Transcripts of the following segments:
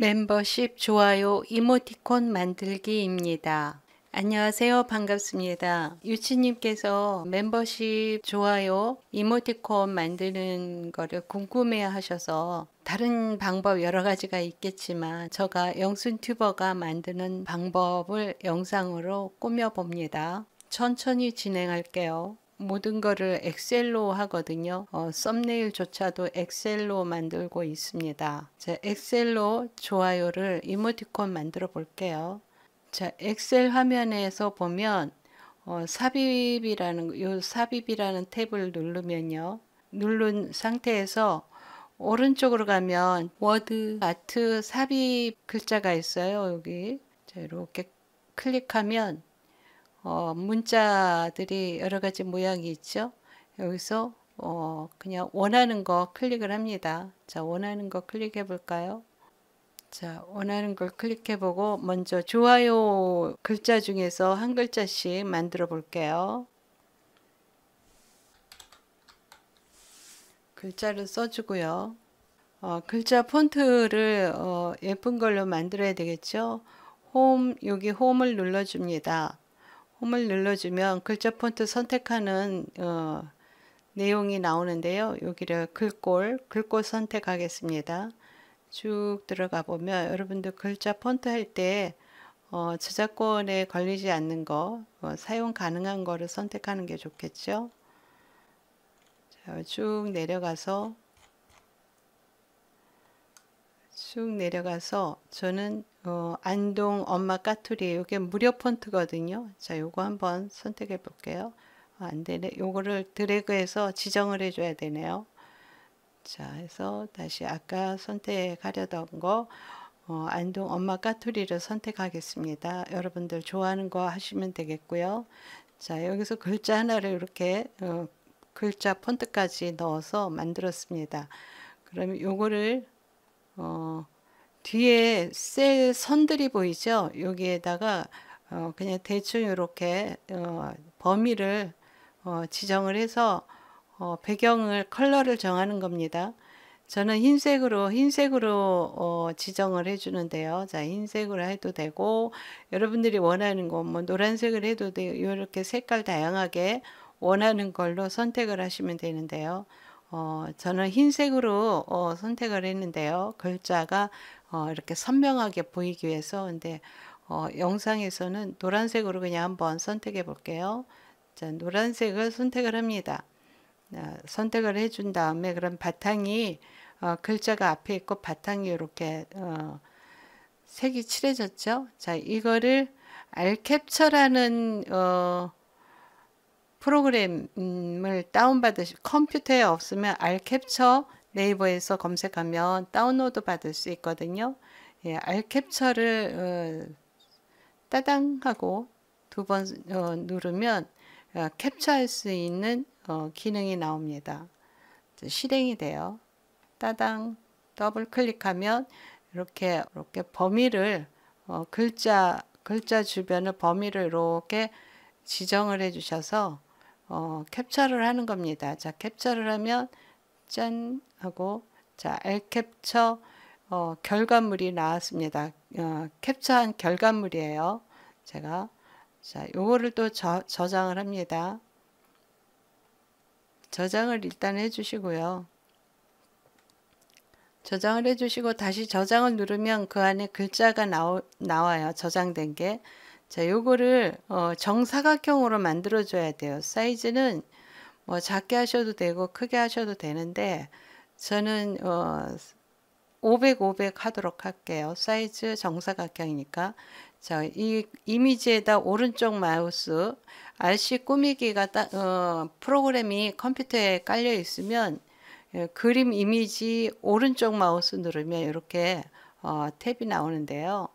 멤버십 좋아요 이모티콘 만들기입니다. 안녕하세요. 반갑습니다. 유치님께서 멤버십 좋아요 이모티콘 만드는 거를 궁금해 하셔서 다른 방법 여러 가지가 있겠지만 제가 영순튜버가 만드는 방법을 영상으로 꾸며봅니다. 천천히 진행할게요. 모든 거를 엑셀로 하거든요. 어, 썸네일조차도 엑셀로 만들고 있습니다. 자, 엑셀로 좋아요를 이모티콘 만들어 볼게요. 자, 엑셀 화면에서 보면 어, 삽입이라는 요 삽입이라는 탭을 누르면요. 누른 상태에서 오른쪽으로 가면 워드, 아트, 삽입 글자가 있어요. 여기 자, 이렇게 클릭하면 어, 문자들이 여러 가지 모양이 있죠. 여기서 어, 그냥 원하는 거 클릭을 합니다. 자, 원하는 거 클릭해 볼까요? 자, 원하는 걸 클릭해 보고 먼저 좋아요 글자 중에서 한 글자씩 만들어 볼게요. 글자를 써주고요. 어, 글자 폰트를 어, 예쁜 걸로 만들어야 되겠죠. 홈 여기 홈을 눌러줍니다. 홈을 눌러주면 글자 폰트 선택하는 어, 내용이 나오는데요. 여기를 글꼴, 글꼴 선택하겠습니다. 쭉 들어가 보면 여러분들 글자 폰트 할때 어, 저작권에 걸리지 않는 거, 어, 사용 가능한 거를 선택하는 게 좋겠죠. 자, 쭉 내려가서 쭉 내려가서 저는 어, 안동 엄마 까투리에 이게 무료 폰트거든요. 자, 요거 한번 선택해 볼게요. 아, 안 되네. 요거를 드래그해서 지정을 해줘야 되네요. 자, 해서 다시 아까 선택하려던 거 어, 안동 엄마 까투리를 선택하겠습니다. 여러분들 좋아하는 거 하시면 되겠고요. 자, 여기서 글자 하나를 이렇게 어, 글자 폰트까지 넣어서 만들었습니다. 그러면 요거를 어, 뒤에 셀 선들이 보이죠? 여기에다가 어, 그냥 대충 이렇게 어, 범위를 어, 지정을 해서 어, 배경을 컬러를 정하는 겁니다. 저는 흰색으로 흰색으로 어, 지정을 해주는데요. 자 흰색으로 해도 되고 여러분들이 원하는 거뭐 노란색을 해도 돼요. 이렇게 색깔 다양하게 원하는 걸로 선택을 하시면 되는데요. 어, 저는 흰색으로 어, 선택을 했는데요. 글자가 어, 이렇게 선명하게 보이기 위해서 근데 어, 영상에서는 노란색으로 그냥 한번 선택해 볼게요. 자, 노란색을 선택을 합니다. 어, 선택을 해 준 다음에 그럼 바탕이 어, 글자가 앞에 있고 바탕이 이렇게 어, 색이 칠해졌죠. 자, 이거를 알캡처라는 어, 프로그램을 다운받으시 컴퓨터에 없으면 알캡처 네이버에서 검색하면 다운로드 받을 수 있거든요. 예, 알캡처를 어, 따당 하고 두번 어, 누르면 어, 캡처할 수 있는 어, 기능이 나옵니다. 실행이 돼요. 따당 더블 클릭하면 이렇게 이렇게 범위를 어, 글자 글자 주변을 범위를 이렇게 지정을 해주셔서 어, 캡처를 하는 겁니다. 자, 캡처를 하면 짠 하고 자, 엘캡처 어, 결과물이 나왔습니다. 어, 캡처한 결과물이에요. 제가 자, 요거를 또 저, 저장을 합니다. 저장을 일단 해 주시고요. 저장을 해 주시고 다시 저장을 누르면 그 안에 글자가 나오, 나와요. 저장된 게. 자, 요거를 어, 정사각형으로 만들어줘야 돼요. 사이즈는 뭐 작게 하셔도 되고 크게 하셔도 되는데 저는 어, 500, 500 하도록 할게요. 사이즈 정사각형이니까. 자, 이 이미지에다 오른쪽 마우스 RC 꾸미기가 따, 어, 프로그램이 컴퓨터에 깔려 있으면 예, 그림 이미지 오른쪽 마우스 누르면 이렇게 어, 탭이 나오는데요.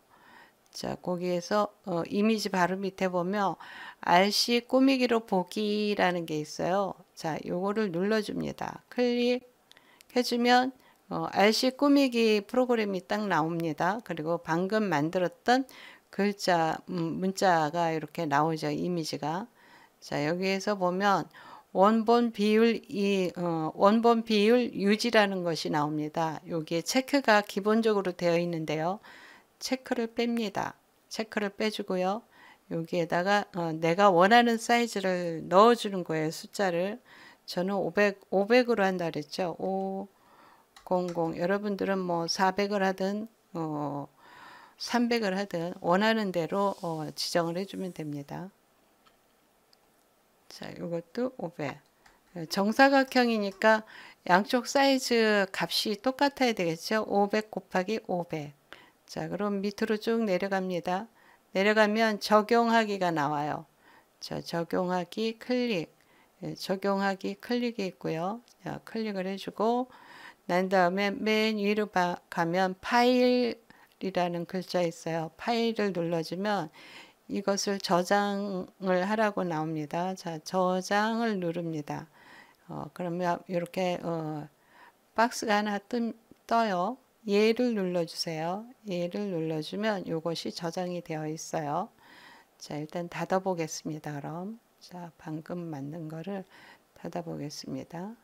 자, 거기에서 어, 이미지 바로 밑에 보면 RC 꾸미기로 보기라는 게 있어요. 자, 요거를 눌러줍니다. 클릭해주면 어, RC 꾸미기 프로그램이 딱 나옵니다. 그리고 방금 만들었던 글자, 음, 문자가 이렇게 나오죠. 이미지가. 자, 여기에서 보면 원본 비율 이 어, 원본 비율 유지라는 것이 나옵니다. 여기에 체크가 기본적으로 되어 있는데요. 체크를 뺍니다. 체크를 빼주고요. 여기에다가 어, 내가 원하는 사이즈를 넣어주는 거예요. 숫자를. 저는 500, 500으로 한다 그랬죠. 500. 여러분들은 뭐 400을 하든 어, 300을 하든 원하는 대로 어, 지정을 해주면 됩니다. 자, 이것도 500. 정사각형이니까 양쪽 사이즈 값이 똑같아야 되겠죠. 500 곱하기 500. 자, 그럼 밑으로 쭉 내려갑니다. 내려가면 적용하기가 나와요. 자, 적용하기 클릭. 예, 적용하기 클릭이 있고요. 자, 클릭을 해주고 난 다음에 맨 위로 가면 파일이라는 글자 있어요. 파일을 눌러주면 이것을 저장을 하라고 나옵니다. 자, 저장을 누릅니다. 어, 그러면 이렇게 어, 박스가 하나 뜸, 떠요. 예를 눌러주세요. 예를 눌러주면 이것이 저장이 되어 있어요. 자, 일단 닫아보겠습니다. 그럼. 자, 방금 만든 거를 닫아보겠습니다.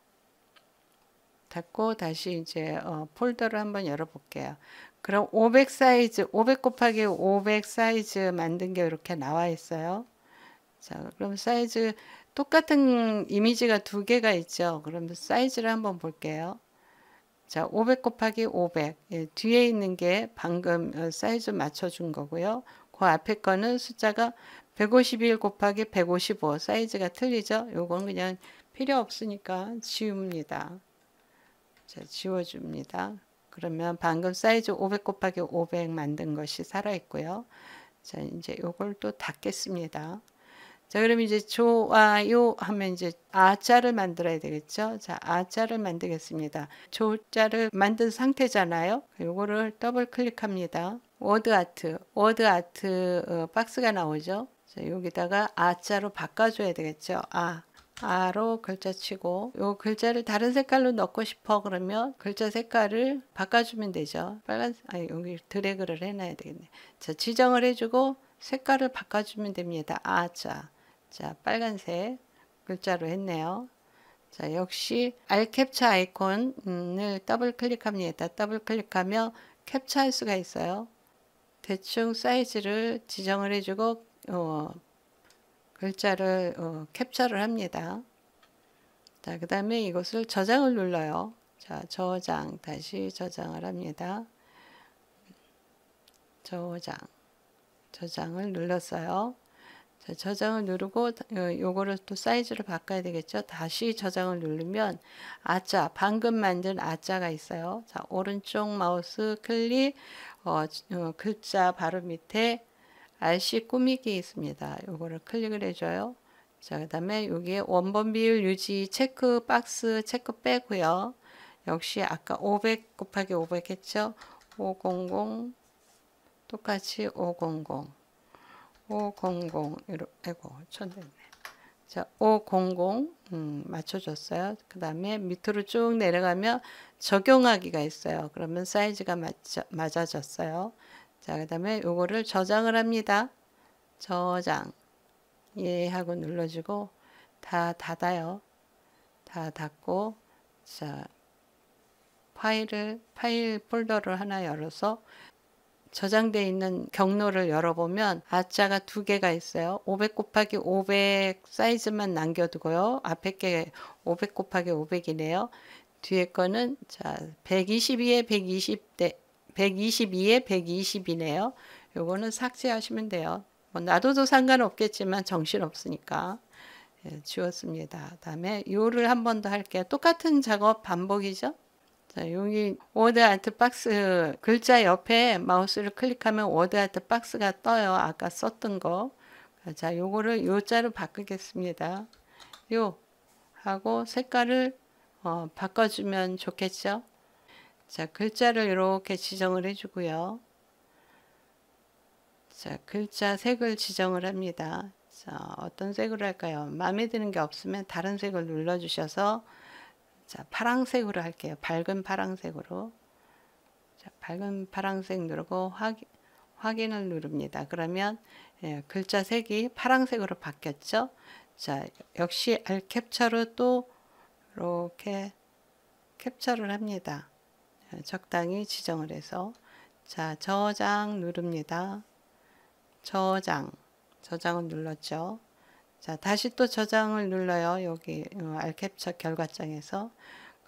닫고 다시 이제 어, 폴더를 한번 열어볼게요. 그럼 500 사이즈, 500 곱하기 500 사이즈 만든 게 이렇게 나와 있어요. 자, 그럼 사이즈 똑같은 이미지가 두 개가 있죠. 그럼 사이즈를 한번 볼게요. 자, 500 곱하기 500. 예, 뒤에 있는 게 방금 어, 사이즈 맞춰준 거고요. 그 앞에 거는 숫자가 151 곱하기 155. 사이즈가 틀리죠? 요건 그냥 필요 없으니까 지웁니다. 자, 지워줍니다. 그러면 방금 사이즈 500 곱하기 500 만든 것이 살아있고요. 자, 이제 요걸 또 닫겠습니다. 자, 그럼 이제 좋아요 하면 이제 아자를 만들어야 되겠죠. 자, 아자를 만들겠습니다. 조자를 만든 상태잖아요. 요거를 더블 클릭합니다. 워드 아트, 워드 아트 어, 박스가 나오죠. 자, 여기다가 아자로 바꿔줘야 되겠죠. 아, 아로 글자 치고 요 글자를 다른 색깔로 넣고 싶어 그러면 글자 색깔을 바꿔주면 되죠 빨간 아 여기 드래그를 해놔야 되겠네 자 지정을 해주고 색깔을 바꿔주면 됩니다 아자 자, 빨간색 글자로 했네요. 자, 역시 알 캡처 아이콘을 더블 클릭합니다. 더블 클릭하며 캡처할 수가 있어요. 대충 사이즈를 지정을 해주고 어, 글자를 어, 캡처를 합니다. 자, 그 다음에 이것을 저장을 눌러요. 자, 저장, 다시 저장을 합니다. 저장, 저장을 눌렀어요. 자, 저장을 누르고 어, 요거를 또 사이즈를 바꿔야 되겠죠. 다시 저장을 누르면 아짜 방금 만든 아짜가 있어요. 자, 오른쪽 마우스 클릭 어, 어, 글자 바로 밑에 RC 꾸미기 있습니다. 요거를 클릭을 해줘요. 자, 그 다음에 여기에 원본 비율 유지 체크 박스 체크 빼고요. 역시 아까 500 곱하기 500 했죠? 500 똑같이 500 500 이렇게 아이고 천됐네. 자, 500 음, 맞춰줬어요. 그 다음에 밑으로 쭉 내려가면 적용하기가 있어요. 그러면 사이즈가 맞춰, 맞아졌어요. 자, 그 다음에 요거를 저장을 합니다. 저장 예 하고 눌러주고 다 닫아요. 다 닫고 자 파일을 파일 폴더를 하나 열어서 저장돼 있는 경로를 열어보면 아자가 두 개가 있어요. 500 곱하기 500 사이즈만 남겨두고요. 앞에 게 500 곱하기 500이네요. 뒤에 거는 자 122에 120대 122에 120이네요. 요거는 삭제하시면 돼요. 뭐 놔둬도 상관없겠지만 정신없으니까 예, 지웠습니다. 다음에 요를 한 번 더 할게요. 똑같은 작업 반복이죠. 자, 여기 워드 아트 박스 글자 옆에 마우스를 클릭하면 워드 아트 박스가 떠요. 아까 썼던 거. 자, 요거를 요자로 바꾸겠습니다. 요 하고 색깔을 어, 바꿔주면 좋겠죠? 자, 글자를 이렇게 지정을 해주고요. 자, 글자 색을 지정을 합니다. 자, 어떤 색으로 할까요? 마음에 드는 게 없으면 다른 색을 눌러주셔서 자, 파랑색으로 할게요. 밝은 파랑색으로. 자, 밝은 파랑색 누르고 확인, 확인을 누릅니다. 그러면 예, 글자 색이 파랑색으로 바뀌었죠. 자, 역시 알 캡처로 또 이렇게 캡처를 합니다. 예, 적당히 지정을 해서 자, 저장 누릅니다. 저장. 저장을 눌렀죠. 자, 다시 또 저장을 눌러요. 여기 어, 알캡처 결과장에서.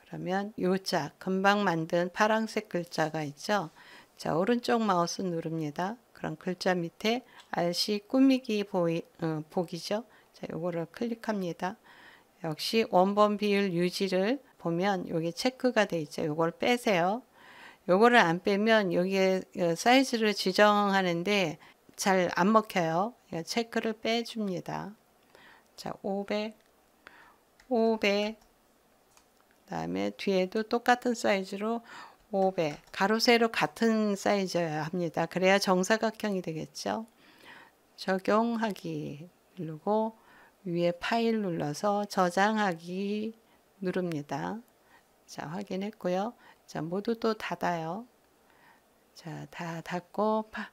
그러면 요 자 금방 만든 파란색 글자가 있죠. 자, 오른쪽 마우스 누릅니다. 그럼 글자 밑에 RC 꾸미기 보이, 어, 보기죠. 자, 요거를 클릭합니다. 역시 원본 비율 유지를 보면 여기 체크가 돼 있죠. 요걸 빼세요. 요거를 안 빼면 여기에 어, 사이즈를 지정하는데 잘 안 먹혀요. 그러니까 체크를 빼줍니다. 자, 500, 500, 그 다음에 뒤에도 똑같은 사이즈로 500, 가로 세로 같은 사이즈여야 합니다. 그래야 정사각형이 되겠죠. 적용하기 누르고 위에 파일 눌러서 저장하기 누릅니다. 자, 확인했고요. 자, 모두 또 닫아요. 자, 다 닫고 파,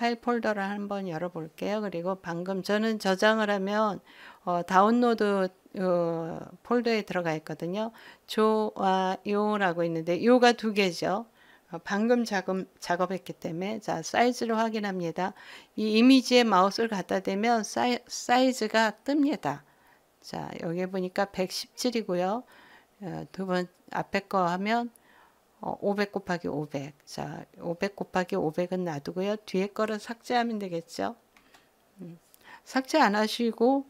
파일 폴더를 한번 열어볼게요. 그리고 방금 저는 저장을 하면 어, 다운로드 어, 폴더에 들어가 있거든요. 좋아요라고 있는데 요가 두 개죠. 어, 방금 작업, 작업했기 때문에 자 사이즈를 확인합니다. 이 이미지에 마우스를 갖다 대면 사이, 사이즈가 뜹니다. 자 여기 보니까 117이고요. 어, 두번 앞에 거 하면 500 어, 곱하기 500. 자, 500 곱하기 500은 놔두고요. 뒤에 거를 삭제하면 되겠죠. 음. 삭제 안 하시고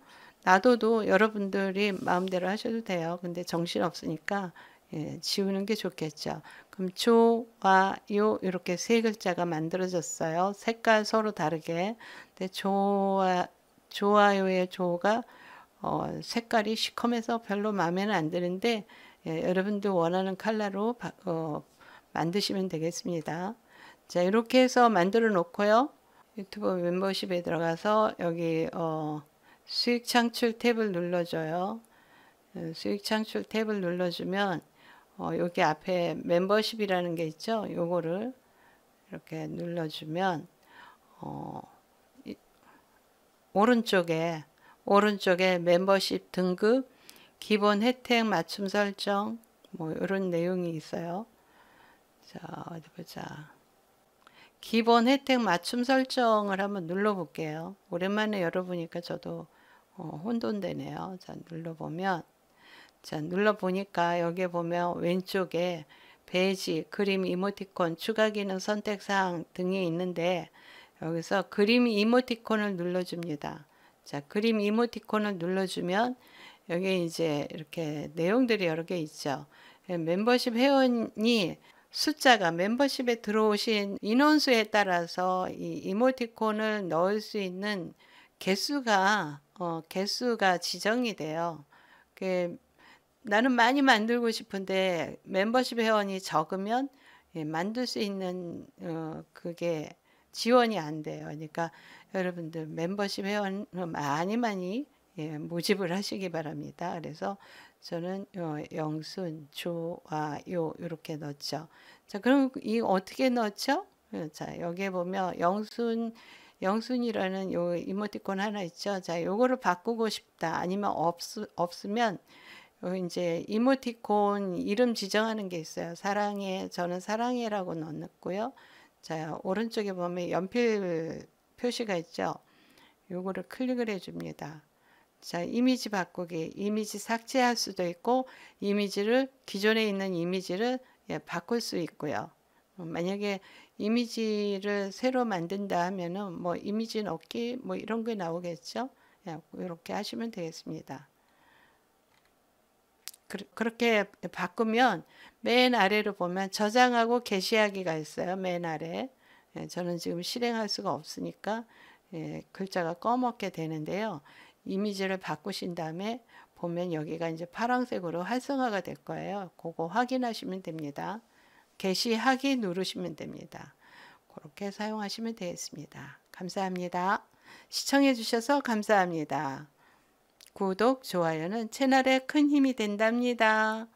놔둬도 여러분들이 마음대로 하셔도 돼요. 근데 정신 없으니까 예, 지우는 게 좋겠죠. 그럼 조, 와, 요 이렇게 세 글자가 만들어졌어요. 색깔 서로 다르게. 근데 조와 좋아요의 조가 어, 색깔이 시커매서 별로 마음에는 안 드는데 예, 여러분도 원하는 칼라로 어, 만드시면 되겠습니다. 자 이렇게 해서 만들어 놓고요. 유튜브 멤버십에 들어가서 여기 어, 수익 창출 탭을 눌러줘요. 어, 수익 창출 탭을 눌러주면 어, 여기 앞에 멤버십이라는 게 있죠. 요거를 이렇게 눌러주면 어, 이, 오른쪽에 오른쪽에 멤버십 등급 기본 혜택 맞춤 설정 뭐 이런 내용이 있어요. 자 어디 보자. 기본 혜택 맞춤 설정을 한번 눌러볼게요. 오랜만에 열어보니까 저도 어, 혼돈되네요. 자 눌러보면 자 눌러보니까 여기에 보면 왼쪽에 베이지, 그림 이모티콘, 추가 기능 선택사항 등이 있는데 여기서 그림 이모티콘을 눌러줍니다. 자, 그림 이모티콘을 눌러주면 여기 이제 이렇게 내용들이 여러 개 있죠. 예, 멤버십 회원이 숫자가 멤버십에 들어오신 인원수에 따라서 이 이모티콘을 넣을 수 있는 개수가 어, 개수가 지정이 돼요. 그 나는 많이 만들고 싶은데 멤버십 회원이 적으면 예, 만들 수 있는 어, 그게 지원이 안 돼요. 그러니까 여러분들 멤버십 회원 많이 많이 예, 모집을 하시기 바랍니다. 그래서 저는 영순, 조와요 아, 이렇게 넣었죠. 자, 그럼 이 어떻게 넣었죠? 예, 자, 여기에 보면 영순 영순이라는 요 이모티콘 하나 있죠. 자, 요거를 바꾸고 싶다. 아니면 없 없으면 이제 이모티콘 이름 지정하는 게 있어요. 사랑해. 저는 사랑해라고 넣었고요. 자, 오른쪽에 보면 연필 표시가 있죠. 요거를 클릭을 해 줍니다. 자, 이미지 바꾸기, 이미지 삭제할 수도 있고 이미지를 기존에 있는 이미지를 예, 바꿀 수 있고요. 음, 만약에 이미지를 새로 만든다 하면은 뭐 이미지 넣기 뭐 이런 게 나오겠죠. 예, 이렇게 하시면 되겠습니다. 그, 렇게 바꾸면 맨 아래로 보면 저장하고 게시하기가 있어요. 맨 아래. 예, 저는 지금 실행할 수가 없으니까 예, 글자가 꺼먹게 되는데요. 이미지를 바꾸신 다음에 보면 여기가 이제 파란색으로 활성화가 될 거예요. 그거 확인하시면 됩니다. 게시하기 누르시면 됩니다. 그렇게 사용하시면 되겠습니다. 감사합니다. 시청해 주셔서 감사합니다. 구독, 좋아요는 채널에 큰 힘이 된답니다.